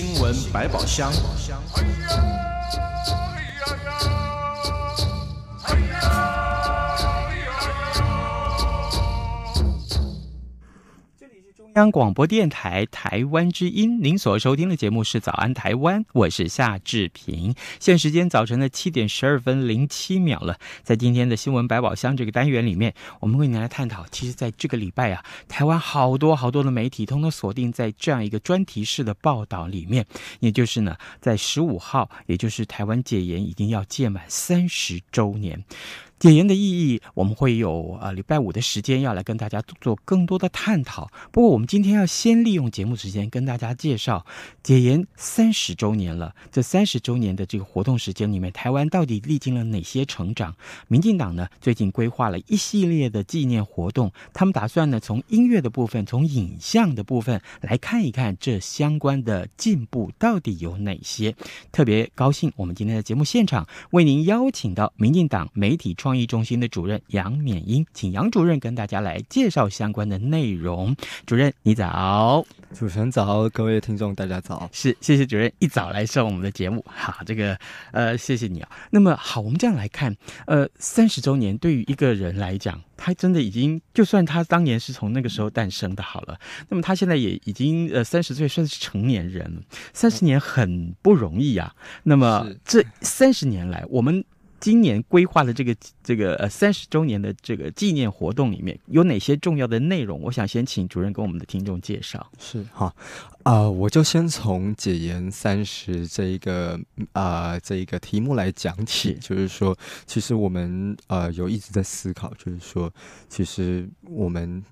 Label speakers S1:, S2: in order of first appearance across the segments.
S1: 新闻百宝箱。央广播电台台湾之音，您所收听的节目是《早安台湾》，我是夏志平。现时间早晨的七点十二分零七秒了。在今天的新闻百宝箱这个单元里面，我们为您来探讨，其实在这个礼拜啊，台湾好多好多的媒体，通通锁定在这样一个专题式的报道里面，也就是呢，在十五号，也就是台湾戒严已经要届满三十周年。解严的意义，我们会有啊礼拜五的时间要来跟大家做更多的探讨。不过，我们今天要先利用节目时间跟大家介绍解严三十周年了。这三十周年的这个活动时间里面，台湾到底历经了哪些成长？民进党呢，最近规划了一系列的纪念活动，他们打算呢从音乐的部分、从影像的部分来看一看这相关的进步到底有哪些。特别高兴，我们今天的节目现场为您邀请到民进党媒体创。创意中心的主任杨冕英，请杨主任跟大家来介绍相关的内容。主任，你早，主持人早，各位听众大家早，是谢谢主任一早来上我们的节目。好，这个呃，谢谢你啊。那么好，我们这样来看，呃，三十周年对于一个人来讲，他真的已经，就算他当年是从那个时候诞生的，好了，那么他现在也已经呃三十岁，算是成年人。三十年很不容易啊。那么这三十年来，我们。今年规划的这个这个呃三十周年的这个纪念活动里面有哪些重要的内容？我想先请主任跟我们的听众介绍。是哈，啊，我就先从“解严三十”这一个啊这一个
S2: 题目来讲起。就是说，其实我们呃有一直在思考，就是说，其实我们。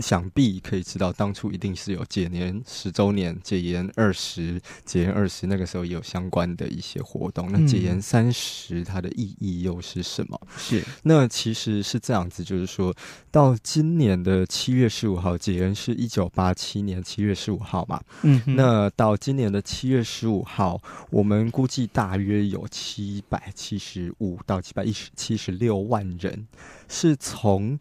S2: 想必可以知道，当初一定是有解年十周年、解严二十、解严二十那个时候有相关的一些活动。那解严三十，它的意义又是什么？是那其实是这样子，就是说到今年的七月十五号，解严是一九八七年七月十五号嘛。嗯，那到今年的七月十五号，我们估计大约有七百七十五到七百一十七十六万人是从。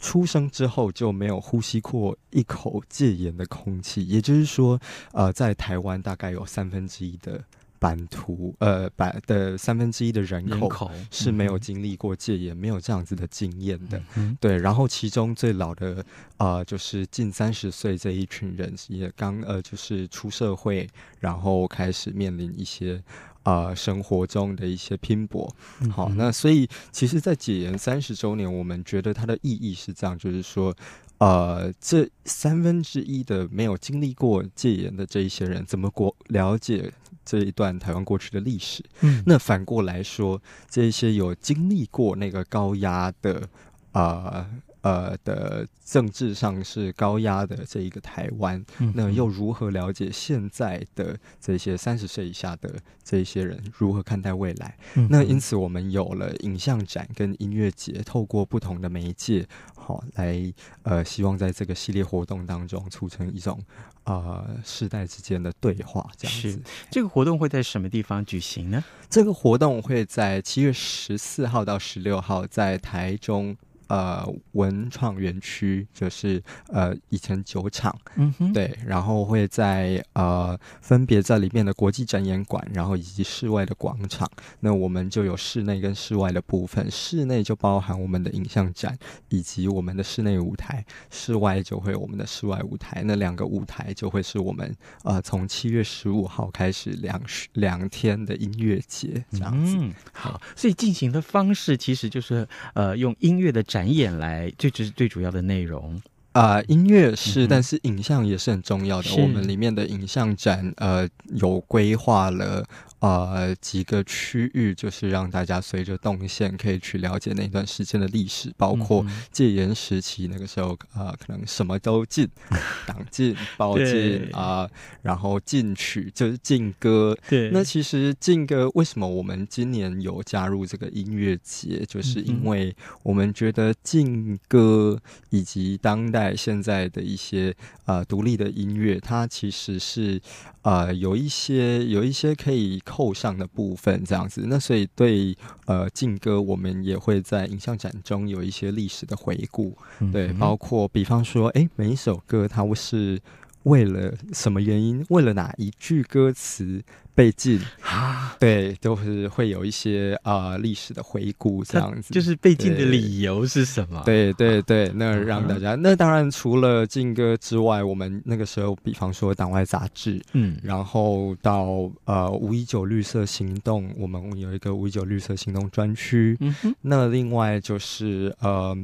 S2: 出生之后就没有呼吸过一口戒严的空气，也就是说，呃，在台湾大概有三分之一的版图，呃，版的三分之一的人口是没有经历过戒烟，没有这样子的经验的。对，然后其中最老的，呃，就是近三十岁这一群人也刚呃，就是出社会，然后开始面临一些。啊，生活中的一些拼搏，好，那所以其实，在戒严三十周年，我们觉得它的意义是这样，就是说，呃，这三分之一的没有经历过戒严的这一些人，怎么过了解这一段台湾过去的历史？嗯，那反过来说，这些有经历过那个高压的啊。呃的，政治上是高压的这一个台湾，那又如何了解现在的这些三十岁以下的这些人如何看待未来？那因此我们有了影像展跟音乐节，透过不同的媒介，好来呃，希望在这个系列活动当中促成一种啊世代之间的对话。这样子，这个活动会在什么地方举行呢？这个活动会在七月十四号到十六号在台中。呃，文创园区就是呃以前酒厂，嗯哼，对，然后会在呃分别在里面的国际展演馆，然后以及室外的广场。那我们就有室内跟室外的部分，室内就包含我们的影像展以及我们的室内舞台，室外就会有我们的室外舞台。那两个舞台就会是我们呃从七月十五号开始两两天的音乐节
S1: 这样子。嗯，好，所以进行的方式其实就是呃用音乐的展。展演来，这就是最主要的内容啊。音乐是，但是影像也是很重要的。我们
S2: 里面的影像展，呃，有规划了。呃几个区域就是让大家随着动线可以去了解那段时间的历史，包括戒严时期那个时候呃，可能什么都禁，党禁、包禁啊，然后禁曲就是禁歌。对，那其实禁歌为什么我们今年有加入这个音乐节，就是因为我们觉得禁歌以及当代现在的一些呃独立的音乐，它其实是呃有一些有一些可以。后上的部分这样子，那所以对呃劲歌，我们也会在影像展中有一些历史的回顾，对，包括比方说，哎，每一首歌它是。为了什么原因？为了哪一句歌词被禁？啊，对，都是会有一些呃历史的回顾这样子。就是被禁的理由是什么？对对对，那让大家，那当然除了禁歌之外，我们那个时候，比方说党外杂志，嗯，然后到呃五一九绿色行动，我们有一个五一九绿色行动专区，嗯哼，那另外就是呃。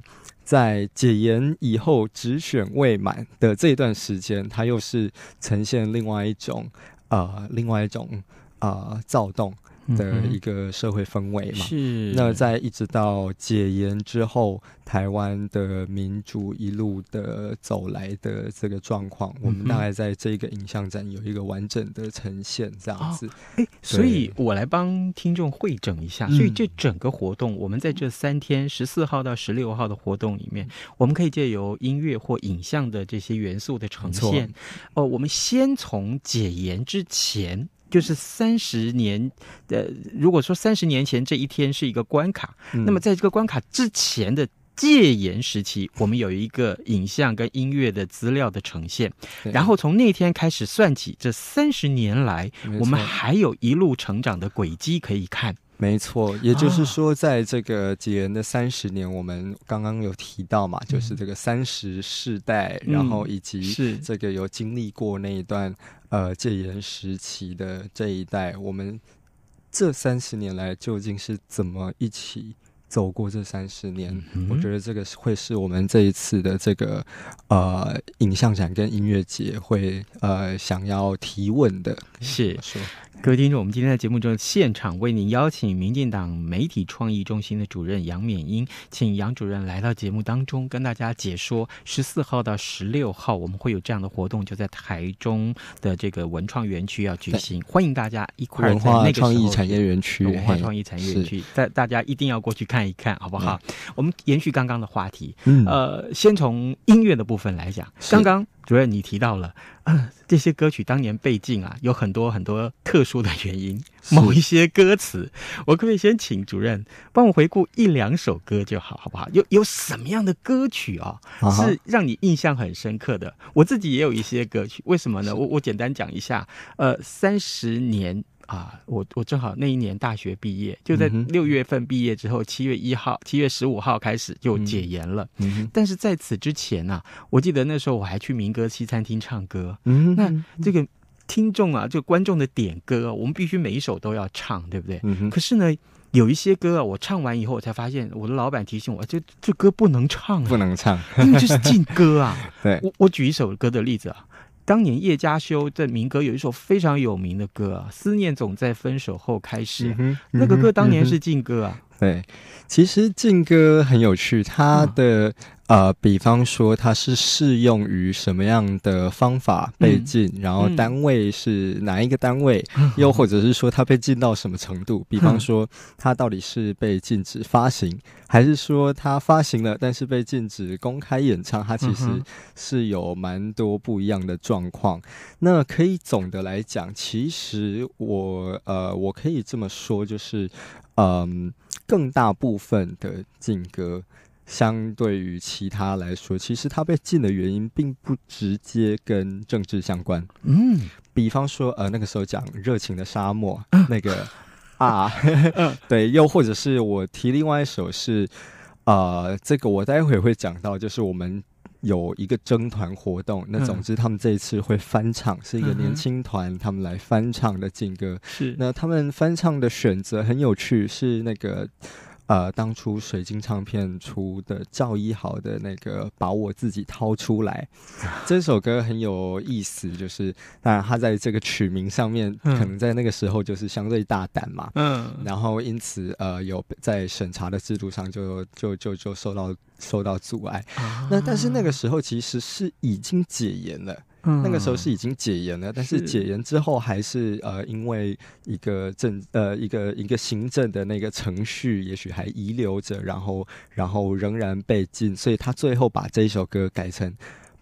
S2: 在解严以后，直选未满的这一段时间，它又是呈现另外一种，呃，另外一种，呃，躁动。的一个社会氛围嘛，是那在一直到解严之后，台湾的民主一路的走来的这个状况，我们大概在这
S1: 个影像展有一个完整的呈现，这样子。哎，所以我来帮听众会整一下。所以这整个活动，我们在这三天十四号到十六号的活动里面，我们可以借由音乐或影像的这些元素的呈现。哦，我们先从解严之前。就是三十年，呃，如果说三十年前这一天是一个关卡，那么在这个关卡之前的戒严时期，我们有一个影像跟音乐的资料的呈现，然后从那天开始算起，这三十年来，我们还有一路成长的轨迹可以
S2: 看。没错，也就是说，在这个几人的三十年，我们刚刚有提到嘛，就是这个三十世代，然后以及是这个有经历过那一段。呃，戒严时期的这一代，我们这三十年来究竟是怎么一起走过这三十年？我觉得这个会是我们这一次的这个呃影像展跟音乐节会
S1: 呃想要提问的，谢谢。各位听众，我们今天在节目中，现场为您邀请民进党媒体创意中心的主任杨勉英，请杨主任来到节目当中，跟大家解说十四号到十六号，我们会有这样的活动，就在台中的这个文创园区要举行，欢迎大家一块儿在那个创意产业园区，文化创意产业园区，大大家一定要过去看一看，好不好？我们延续刚刚的话题，嗯，呃，先从音乐的部分来讲，刚刚。主任，你提到了，呃，这些歌曲当年被禁啊，有很多很多特殊的原因。某一些歌词，我可不可以先请主任帮我回顾一两首歌就好，好不好？有有什么样的歌曲啊，是让你印象很深刻的？我自己也有一些歌曲，为什么呢？我我简单讲一下，呃，三十年。啊，我我正好那一年大学毕业，就在六月份毕业之后，七月一号、七月十五号开始就解严了。但是在此之前呢，我记得那时候我还去民歌西餐厅唱歌。嗯，那这个听众啊，就观众的点歌，我们必须每一首都要唱，对不对？嗯可是呢，有一些歌啊，我唱完以后，我才发现我的老板提醒我，这这歌不能唱，不能唱，因为这是禁歌啊。对，我我举一首歌的例子啊。当年叶嘉修的民歌有一首非常有名的歌啊，《思念总在分手后开始》，那个歌当年是禁歌啊。
S2: 对，其实劲歌很有趣，它的呃，比方说它是适用于什么样的方法被禁，然后单位是哪一个单位，又或者是说它被禁到什么程度？比方说它到底是被禁止发行，还是说它发行了但是被禁止公开演唱？它其实是有蛮多不一样的状况。那可以总的来讲，其实我呃，我可以这么说，就是嗯。更大部分的禁歌，相对于其他来说，其实它被禁的原因并不直接跟政治相关。嗯，比方说，呃，那个时候讲《热情的沙漠》那个 啊，对，又或者是我提另外一首是，啊，这个我待会会讲到，就是我们。有一个征团活动，那总之他们这一次会翻唱，是一个年轻团，他们来翻唱的劲歌。是，那他们翻唱的选择很有趣，是那个。呃，当初水晶唱片出的赵一豪的那个“把我自己掏出来”，这首歌很有意思，就是那他在这个曲名上面，可能在那个时候就是相对大胆嘛，嗯，然后因此呃有在审查的制度上就就就就受到受到阻碍，那但是那个时候其实是已经解严了。那个时候是已经解严了，但是解严之后还是呃，因为一个政呃一个一个行政的那个程序，也许还遗留着，然后然后仍然被禁，所以他最后把这首歌改成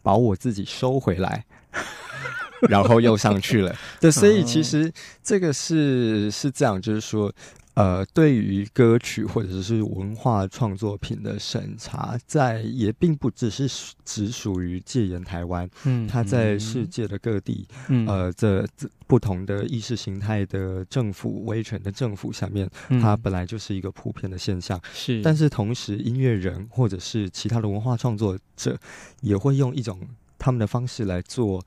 S2: 把我自己收回来，然后又上去了。对，所以其实这个是是这样，就是说。呃，对于歌曲或者是文化创作品的审查，在也并不只是只属于戒严台湾，嗯，它在世界的各地，嗯，呃，这不同的意识形态的政府、威权的政府下面，它本来就是一个普遍的现象。是，但是同时，音乐人或者是其他的文化创作者，也会用一种他们的方式来做。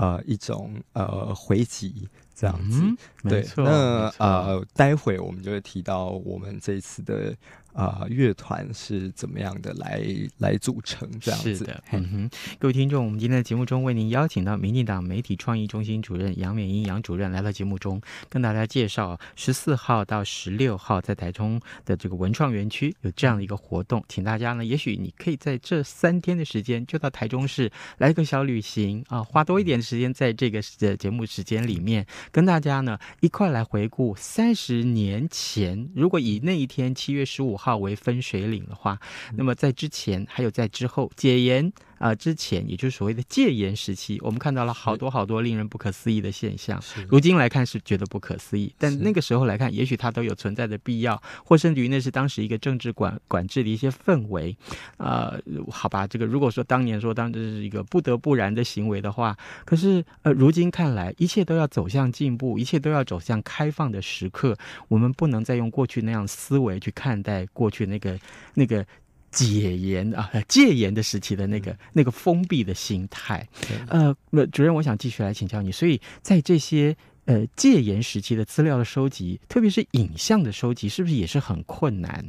S2: 呃，一种呃回击这样子，对，那呃，待会我们就会提到我们这一次的。啊，乐团是怎么样的来来组成这样子的？嗯哼，
S1: 各位听众，我们今天的节目中为您邀请到民进党媒体创意中心主任杨远英杨主任来到节目中，跟大家介绍十四号到十六号在台中的这个文创园区有这样的一个活动，请大家呢，也许你可以在这三天的时间就到台中市来个小旅行啊，花多一点的时间在这个的节目时间里面跟大家呢一块来回顾三十年前，如果以那一天七月十五。号为分水岭的话，那么在之前还有在之后解严。啊，之前也就是所谓的戒严时期，我们看到了好多好多令人不可思议的现象。如今来看是觉得不可思议，但那个时候来看，也许它都有存在的必要，或甚至于那是当时一个政治管管制的一些氛围。啊，好吧，这个如果说当年说当时是一个不得不然的行为的话，可是呃，如今看来，一切都要走向进步，一切都要走向开放的时刻，我们不能再用过去那样思维去看待过去那个那个。戒严啊，戒严的时期的那个那个封闭的心态，呃，主任，我想继续来请教你，所以在这些呃戒严时期的资料的收集，特别是影像的收集，是不是也是很困难？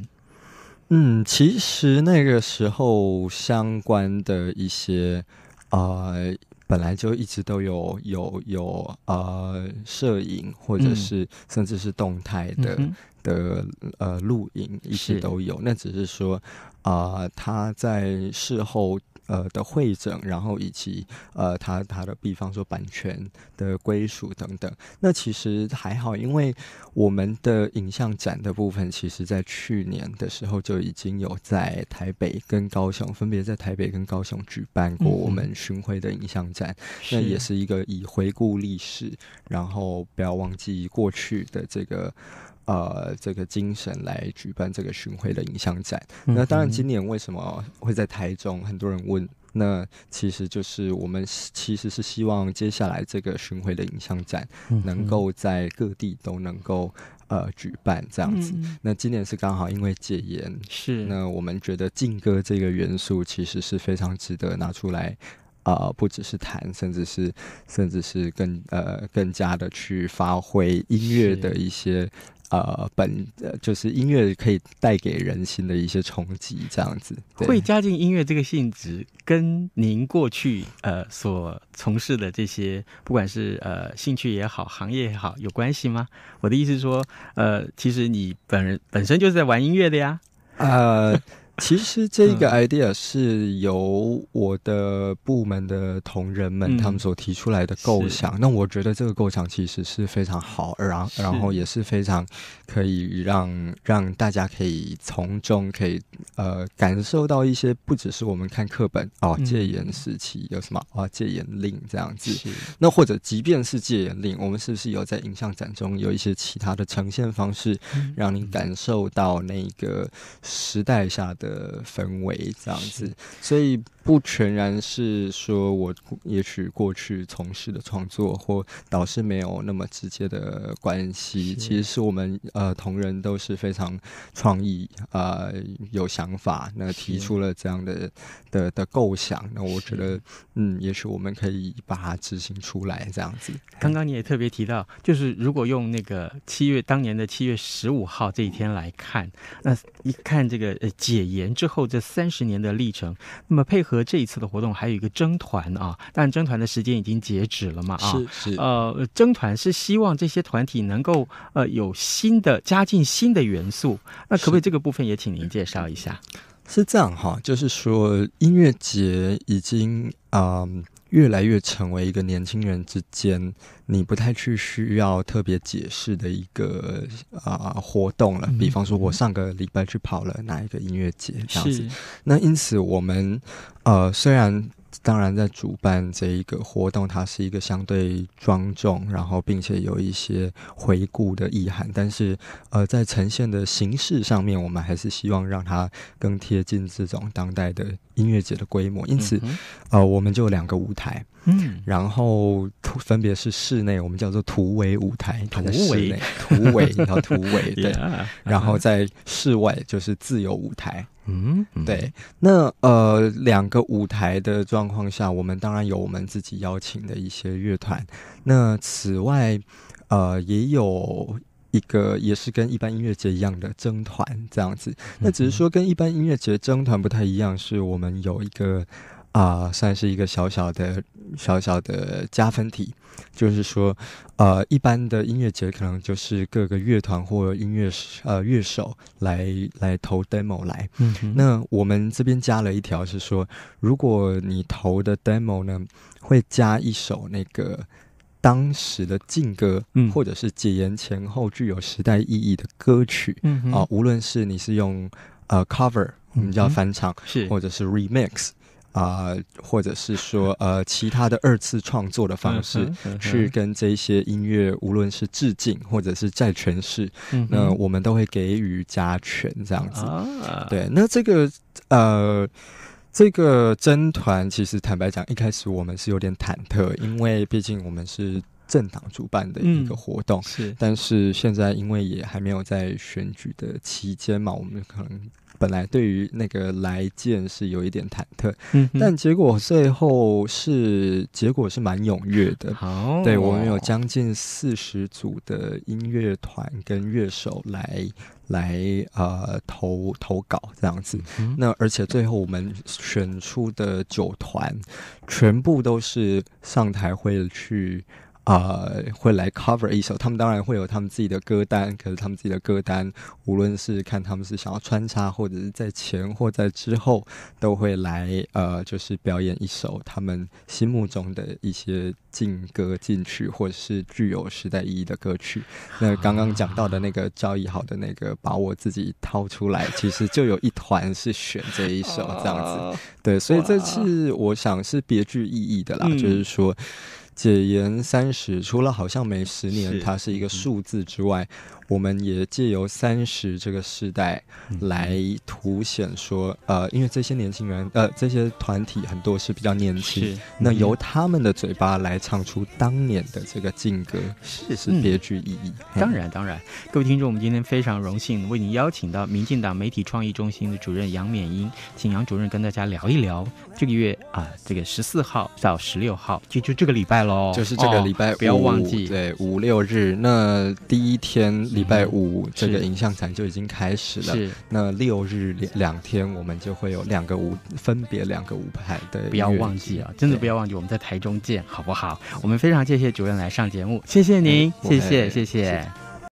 S2: 嗯，其实那个时候相关的一些啊。本来就一直都有有有呃摄影，或者是甚至是动态的的呃录影，一直都有。那只是说啊，他在事后。呃的会诊，然后以及呃，他他的，比方说版权的归属等等，那其实还好，因为我们的影像展的部分，其实在去年的时候就已经有在台北跟高雄，分别在台北跟高雄举办过我们巡回的影像展，那也是一个以回顾历史，然后不要忘记过去的这个。呃，这个精神来举办这个巡回的影像展。那当然，今年为什么会在台中？很多人问。那其实就是我们其实是希望接下来这个巡回的影像展能够在各地都能够呃举办这样子。那今年是刚好因为戒严，是那我们觉得劲歌这个元素其实是非常值得拿出来呃，不只是谈，甚至是甚至是更呃更加的去发挥音乐的一些。呃，本就是音乐可以带给人心的一些冲击，这样子会
S1: 加进音乐这个性质，跟您过去呃所从事的这些，不管是呃兴趣也好，行业也好，有关系吗？我的意思是说，呃，其实你本人本身就是在玩音乐的呀，
S2: 呃。其实这一个 idea 是由我的部门的同仁们他们所提出来的构想。那我觉得这个构想其实是非常好，然然后也是非常可以让让大家可以从中可以呃感受到一些不只是我们看课本哦，戒严时期有什么啊戒严令这样子。那或者即便是戒严令，我们是不是有在影像展中有一些其他的呈现方式，让你感受到那个时代下的。的氛围这样子，所以不全然是说我也许过去从事的创作或导师没有那么直接的关系，其实是我们呃同仁都是非常创意啊有想法，那提出了这样的的的构想，那我觉得嗯，也许我们可以把它执行出来这
S1: 样子。刚刚你也特别提到，就是如果用那个七月当年的七月十五号这一天来看，那一看这个呃解。延之后这三十年的历程，那么配合这一次的活动，还有一个征团啊，但征团的时间已经截止了嘛啊是是呃征团是希望这些团体能够呃有新的加进新的元素，那可不可以这个部分也请您介绍一下？是这样哈，就是说
S2: 音乐节已经嗯。越来越成为一个年轻人之间你不太去需要特别解释的一个啊活动了。比方说，我上个礼拜去跑了哪一个音乐节这样子。那因此，我们呃，虽然当然在主办这一个活动，它是一个相对庄重，然后并且有一些回顾的意涵，但是呃，在呈现的形式上面，我们还是希望让它更贴近这种当代的。音乐节的规模，因此，呃，我们就有两个舞台，嗯，然后分别是室内，我们叫做突围舞台，围，突围，然叫突围，对，然后在室外就是自由舞台，嗯，对。那呃，两个舞台的状况下，我们当然有我们自己邀请的一些乐团，那此外，呃，也有。一个也是跟一般音乐节一样的征团这样子，那只是说跟一般音乐节征团不太一样，是我们有一个啊，算是一个小小的小小的加分题，就是说呃，一般的音乐节可能就是各个乐团或音乐呃乐手来来投 demo 来，嗯，那我们这边加了一条是说，如果你投的 demo 呢，会加一首那个。当时的劲歌，或者是解严前后具有时代意义的歌曲，啊，无论是你是用呃 cover，我们叫翻唱，或者是 remix 啊，或者是说呃其他的二次创作的方式，去跟这些音乐，无论是致敬或者是再诠释，那我们都会给予加权这样子。对，那这个呃。这个真团其实坦白讲，一开始我们是有点忐忑，因为毕竟我们是。政党主办的一个活动，是但是现在因为也还没有在选举的期间嘛，我们可能本来对于那个来见是有一点忐忑，嗯，但结果最后是结果是蛮踊跃的，好，对我们有将近四十组的音乐团跟乐手来来呃投投稿这样子，那而且最后我们选出的九团全部都是上台会去。啊，会来 cover 一首，他们当然会有他们自己的歌单，可是他们自己的歌单，无论是看他们是想要穿插，或者是在前或在之后，都会来呃，就是表演一首他们心目中的一些劲歌劲曲，或者是具有时代意义的歌曲。那刚刚讲到的那个赵易好的那个把我自己掏出来，其实就有一团是选这一首这样子，对，所以这次我想是别具意义的啦，就是说。解严三十，除了好像每十年它是一个数字之外。我们也借由三十这个时代来凸显说，呃，因为这些年轻人，呃，这些团体很多是比较年轻，那由他们的嘴巴来唱出当年的这个劲歌，是是别
S1: 具意义。当然当然，各位听众，我们今天非常荣幸为您邀请到民进党媒体创意中心的主任杨勉英，请杨主任跟大家聊一聊这个月啊，这个十四号到十六号，就就这个礼拜喽，就是这个礼拜不要忘记，
S2: 对五六日，那第一天。礼拜五这个影像展就已经开始了，是那六日两天我们就会有两个舞，分别
S1: 两个舞牌的，不要忘记啊，真的不要忘记，我们在台中见，好不好？我们非常谢谢主任来上节目，谢谢您，谢谢，谢谢。